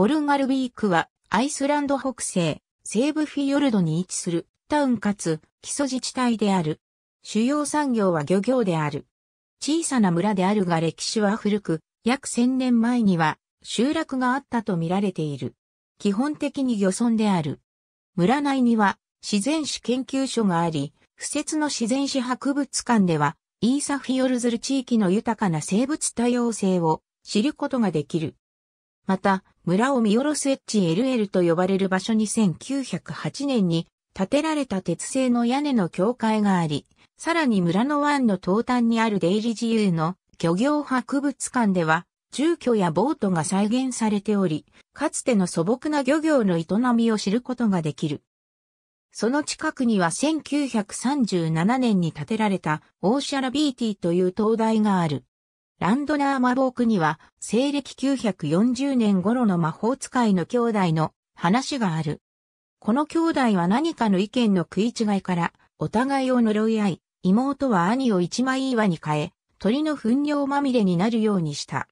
ボルガルビークはアイスランド北西、西部フィヨルドに位置するタウンかつ基礎自治体である。主要産業は漁業である。小さな村であるが歴史は古く、約1000年前には集落があったと見られている。基本的に漁村である。村内には自然史研究所があり、不設の自然史博物館では、イーサフィヨルズル地域の豊かな生物多様性を知ることができる。また、村を見下ろすエッチ LL と呼ばれる場所に1908年に建てられた鉄製の屋根の境界があり、さらに村の湾の東端にある出入り自由の漁業博物館では、住居やボートが再現されており、かつての素朴な漁業の営みを知ることができる。その近くには1937年に建てられたオーシャラビーティという灯台がある。ランドナー魔法には、西暦940年頃の魔法使いの兄弟の話がある。この兄弟は何かの意見の食い違いから、お互いを呪い合い、妹は兄を一枚岩に変え、鳥の糞尿まみれになるようにした。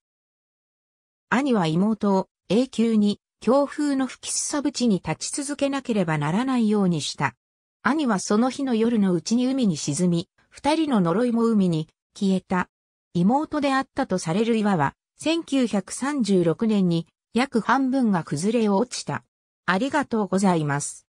兄は妹を永久に強風の吹きすさぶちに立ち続けなければならないようにした。兄はその日の夜のうちに海に沈み、二人の呪いも海に消えた。妹であったとされる岩は、1936年に約半分が崩れ落ちた。ありがとうございます。